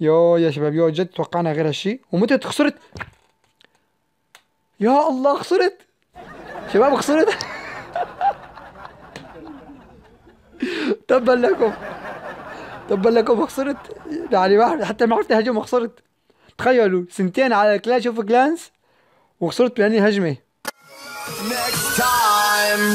يا يا شباب يا جد توقعنا غير هالشيء ومتت خسرت يا الله خسرت شباب خسرت تبا لكم تبا لكم خسرت يعني ما حتى ما عرفت هجوم خسرت تخيلوا سنتين على كلاش اوف جلانس وخسرت بهني هجمه Next time.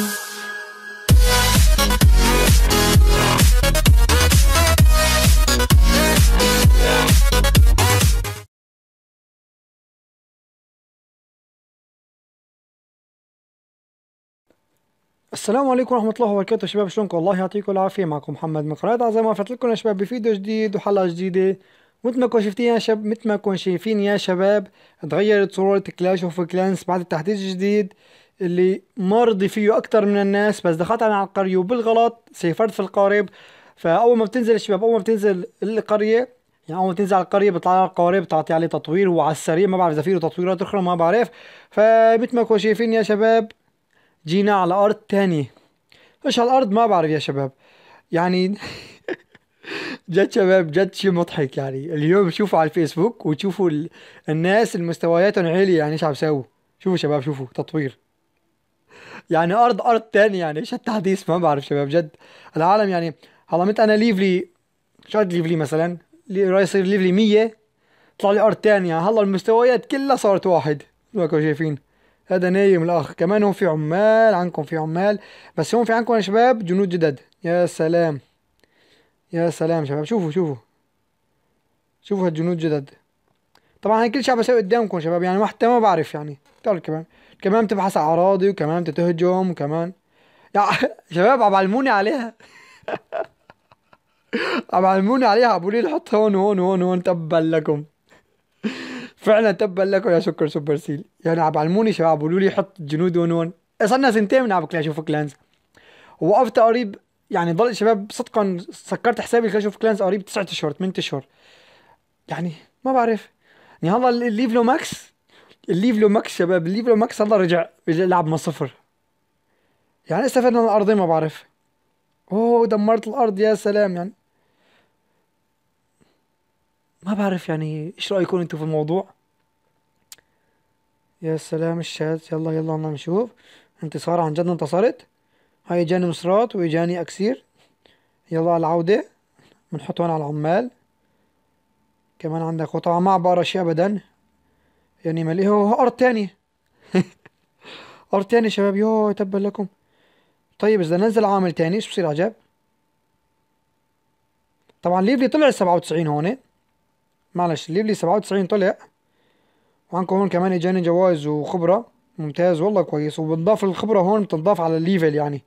السلام عليكم ورحمة الله وبركاته شباب شلونكم الله يعطيكم العافية معكم محمد من قناة زي ما لكم يا شباب بفيديو جديد وحلقة جديدة مثل ما كنتم شفتين يا شباب مثل ما كنتم شايفين يا شباب تغيرت صورة كلاش اوف كلانس بعد التحديث الجديد اللي مرضي فيه أكتر من الناس بس دخلت أنا على القرية وبالغلط سيفرت في القارب فاول ما بتنزل الشباب اول ما بتنزل القريه يعني اول ما تنزل على القريه بيطلع لها القوارب بتعطي عليه تطوير وعلى السريع ما بعرف اذا في له تطويرات اخرى ما بعرف فمثل ما كنتوا شايفين يا شباب جينا على ارض ثانيه ايش هالارض ما بعرف يا شباب يعني جد شباب جد شيء مضحك يعني اليوم شوفوا على الفيسبوك وتشوفوا ال... الناس المستوياتهم عالية يعني ايش عم يسووا شوفوا شباب شوفوا تطوير يعني ارض ارض تاني يعني ايش التحديث ما بعرف شباب جد العالم يعني هلا مت انا ليفلي شو قد ليفلي مثلا راح يصير ليفلي 100 طلع لي ارض ثانيه هلا المستويات كلها صارت واحد لكم شايفين هذا نايم الاخ كمان هون في عمال عندكم في عمال بس هون في عندكم يا شباب جنود جدد يا سلام يا سلام شباب شوفوا شوفوا شوفوا هالجنود جدد طبعا هاي كل شيء عم بسوي قدامكم شباب يعني حتى ما بعرف يعني تعال كمان كمان بتبحث على اراضي وكمان بتهجم وكمان يا شباب عم علموني عليها عم علموني عليها عم بقولوا لي حط هون هون هون هون تبا لكم فعلا تبا لكم يا شكر سوبر سيل يعني عم علموني شباب عم بقولوا لي حط جنود هون هون إيه، صرنا سنتين عم كلاش اوف كلانز وقفت قريب يعني ضل شباب صدقا سكرت حسابي كلاش اوف كلانز قريب تسعة اشهر 8 اشهر يعني ما بعرف يعني هلا الليفلو ماكس الليفلو ماكس شباب الليفلو ماكس هلا رجع رجع لعب من صفر يعني استفدنا من الارضين ما بعرف اوه دمرت الارض يا سلام يعني ما بعرف يعني ايش رايكم انتم في الموضوع يا سلام الشات يلا يلا بدنا نعم، نشوف انتصار عن جد انتصرت هاي اجاني مصرات واجاني اكسير يلا على العودة بنحط هون على العمال كمان عندك وطبعا ما عبارة شيء ابدا يعني مليه هو ارض ثانيه ارض ثانيه شباب يو تبا لكم طيب اذا نزل عامل ثاني ايش بصير عجب طبعا ليفلي طلع 97 هون معلش ليفلي 97 طلع وعندكم هون كمان اجاني جوائز وخبرة ممتاز والله كويس وبنضاف الخبرة هون بتنضاف على الليفل يعني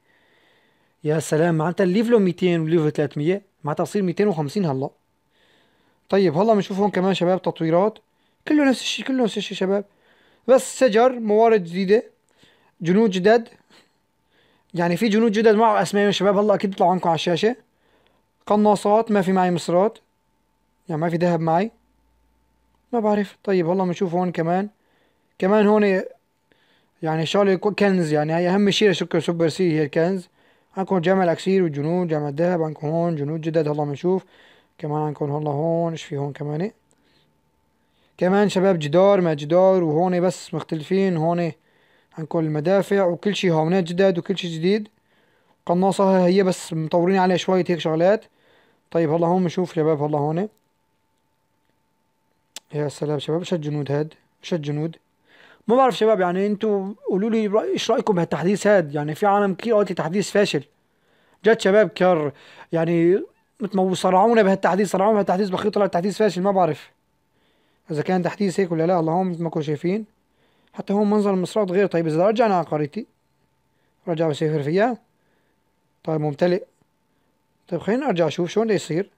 يا سلام معناتها الليفل 200 والليفل 300 معناتها بصير 250 هلا طيب هلا بنشوف هون كمان شباب تطويرات كله نفس الشيء كله نفس الشيء شباب بس شجر موارد جديدة جنود جداد يعني في جنود جدد معه اسماء يا شباب هلا اكيد بيطلعوا عندكم على الشاشه قناصات ما في معي مصرات يعني ما في ذهب معي ما بعرف طيب والله بنشوف هون كمان كمان هون يعني شغله كنز يعني هي اهم شيء لشركه سوبر سي هي الكنز عندكم جامع الاكسير والجنود جامع الذهب عندكم هون جنود جدد هلا بنشوف كمان عندكم هلا هون ايش في هون كمان كمان شباب جدار ما جدار وهون بس مختلفين هون عن كل المدافع وكل شيء هونات جداد وكل شيء جديد قناصة هي بس مطورين عليها شوية هيك شغلات طيب هلا هون بنشوف شباب هلا هون يا سلام شباب شو الجنود هاد شو الجنود ما بعرف شباب يعني انتوا قولوا لي ايش رايكم بهالتحديث هاد يعني في عالم كثير قالت تحديث فاشل جد شباب كار يعني مثل صرعونا بهالتحديث صرعونا بهالتحديث بخير طلع تحديث فاشل ما بعرف اذا كان تحديث هيك ولا لا اللهم مثل ما كنتوا شايفين حتى هون منظر المصراط غير طيب إذا رجعنا على قريتي رجع بسافر فيها طيب ممتلئ طيب خلينا أرجع أشوف شو بده يصير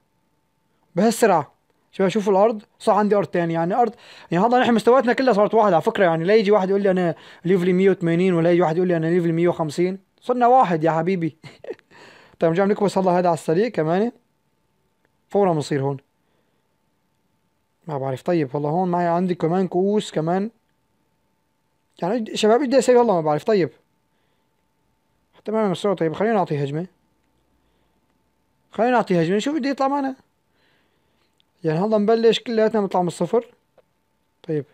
بهالسرعة شو بشوف الارض صار عندي ارض ثانيه يعني ارض يعني هذا نحن مستوياتنا كلها صارت واحد على فكره يعني لا يجي واحد يقول لي انا ليفلي 180 ولا يجي واحد يقول لي انا ليفلي 150 صرنا واحد يا حبيبي طيب نرجع نكبس هلا هذا على السريع كمان فورا بنصير هون ما بعرف طيب والله هون معي عندي كمان كؤوس كمان يعني شباب بدي اسوي والله ما بعرف طيب حتى ما مشروع طيب خلينا نعطيه هجمه خلينا نعطيه هجمه نشوف بده يطلع معنا يعني هلا نبلش كلياتنا نطلع من الصفر طيب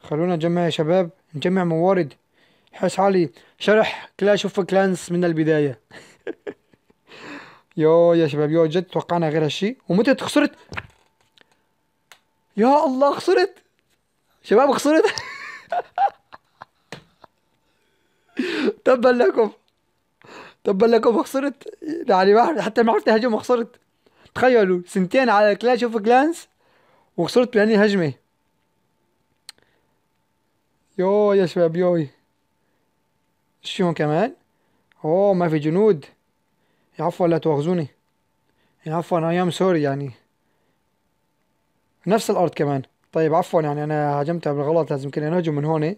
خلونا نجمع يا شباب نجمع موارد حس حالي شرح كلاش اوف كلانس من البدايه يو يا شباب يو جد توقعنا غير هالشي ومتى خسرت يا الله خسرت شباب خسرت تبا لكم تبا لكم خسرت يعني ما حتى ما عرفت اهاجم وخسرت تخيلوا سنتين على كلاش اوف جلانس وخسرت بأني هجمة يو يا شباب يوي شو كمان اوه ما في جنود عفوا لا تواخذوني عفوا اي ام سوري يعني نفس الارض كمان طيب عفوا يعني انا هاجمتها بالغلط لازم كنا نهجم من هون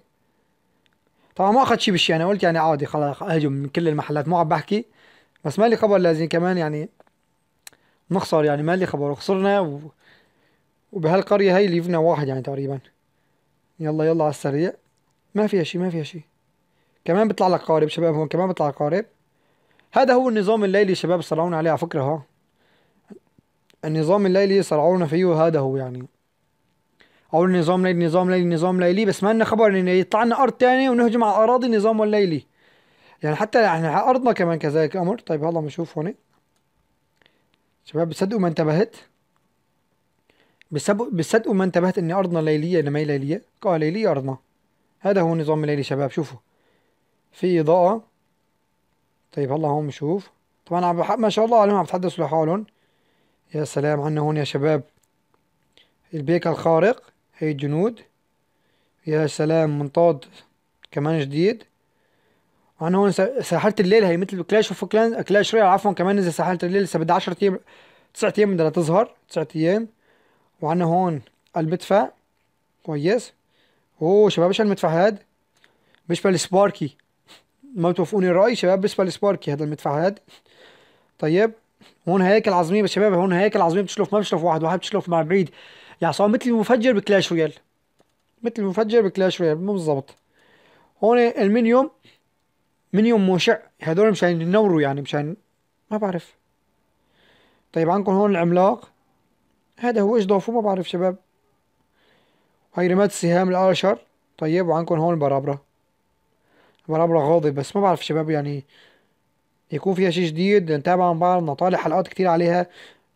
طبعا ما اخذ شيء بالشيء انا يعني قلت يعني عادي خلاص اهجم من كل المحلات مو عم بحكي بس ما لي خبر لازم كمان يعني نخسر يعني ما لي خبر خسرنا و... وبهالقرية هي اللي فينا واحد يعني تقريبا يلا يلا على السريع ما فيها شيء ما فيها شيء كمان بيطلع لك قارب شباب هون كمان بيطلع قارب هذا هو النظام الليلي شباب صرعونا عليه على فكرة ها النظام الليلي صرعونا فيه هذا هو يعني او نظام ليلي نظام ليلي نظام ليلي بس ما لنا خبر انه يطلع لنا ارض ثانيه ونهجم على الاراضي النظام الليلي يعني حتى احنا ارضنا كمان كذلك امر طيب هلا بنشوف هون شباب بتصدقوا ما انتبهت بتصدقوا ما انتبهت ان ارضنا ليليه انما هي ليليه قال ليليه ارضنا هذا هو النظام الليلي شباب شوفوا في اضاءه طيب هلا هون بنشوف طبعا عم ما شاء الله عليهم عم يتحدثوا لحالهم يا سلام عنا هون يا شباب البيك الخارق هي جنود يا سلام منطاد كمان جديد انا هون ساحرة الليل هي مثل كلاش اوف كلانز كلاش رويال عفوا كمان نزل ساحرة الليل لسه بدها 10 ايام 9 ايام بدها تظهر 9 ايام وعنا هون المدفع كويس اوه شباب ايش المدفع هاد بيشبه السباركي ما بتوافقوني الرأي شباب بيشبه السباركي هذا المدفع هاد طيب هون هياكل عظمية بس شباب هون هياكل عظمية بتشلف ما بتشلف واحد واحد بتشلف مع بعيد يعني صار مثل المفجر بكلاش رويال مثل المفجر بكلاش رويال مو بالضبط هون المنيوم منيوم مشع هذول مشان ينوروا يعني مشان ما بعرف طيب عندكم هون العملاق هذا هو ايش ضافوا ما بعرف شباب هاي رمات السهام الارشر طيب وعندكم هون البرابرة البرابرة غاضب بس ما بعرف شباب يعني يكون فيها شيء جديد نتابع مع بعض نطالع حلقات كتير عليها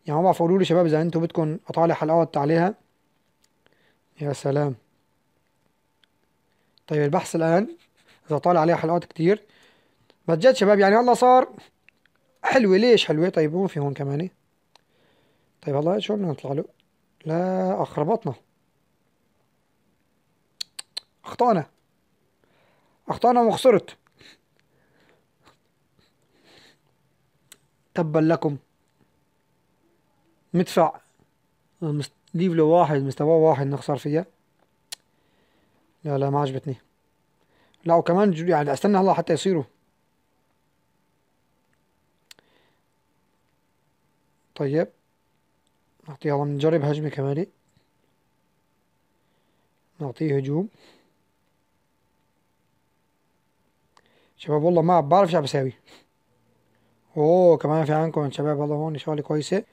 يعني هم فقولوا لي شباب اذا انتوا بدكم اطالع حلقات عليها يا سلام طيب البحث الان اذا طالع عليها حلقات كتير بجد شباب يعني هلا صار حلوه ليش حلوه طيب هون في هون كمان إيه؟ طيب هلا شو بدنا نطلع له لا اخربطنا اخطانا اخطانا وخسرت تبا لكم مدفع ليفلو واحد مستواه واحد نخسر فيها لا لا ما عجبتني لا وكمان يعني استنى هلا حتى يصيروا طيب نعطيه يلا نجرب هجمة كمان نعطيه هجوم شباب والله ما بعرف شو عم بساوي اوه كمان في عندكم شباب والله هون شغلة كويسة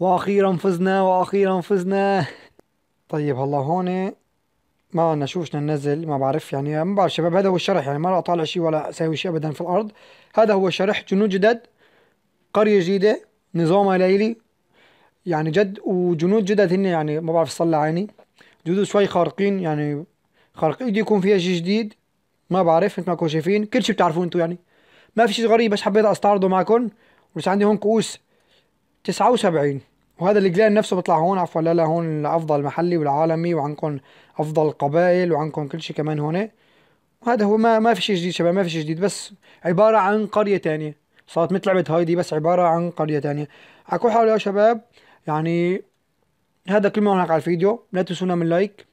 واخيرا فزنا واخيرا فزنا طيب هلا هون ما انا شو بدنا ننزل ما بعرف يعني ما بعرف شباب هذا هو الشرح يعني ما راح اطالع شيء ولا اسوي شيء ابدا في الارض هذا هو شرح جنود جدد قريه جديده نظامها ليلي يعني جد وجنود جدد هن يعني ما بعرف صلى عيني جنود شوي خارقين يعني خارقين بده يكون فيها شيء جديد ما بعرف مثل ما كنتم شايفين كل شيء بتعرفوه انتم يعني ما في شيء غريب بس حبيت استعرضه معكم بس عندي هون كؤوس 79 وهذا الجلان نفسه بيطلع هون عفوا لا لا هون الافضل محلي والعالمي وعندكم افضل قبائل وعندكم كل شيء كمان هون وهذا هو ما ما في شيء جديد شباب ما في شيء جديد بس عباره عن قريه تانية صارت مثل لعبه هايدي بس عباره عن قريه تانية على كل حال يا شباب يعني هذا كل ما هناك على الفيديو لا تنسونا من لايك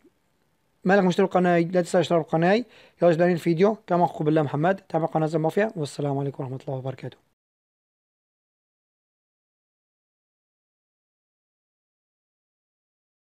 مالك مشترك القناة لا تنسى اشتراك القناة يلا جدعين الفيديو كما أخوكم بالله محمد تابع قناة زمافيا والسلام عليكم ورحمة الله وبركاته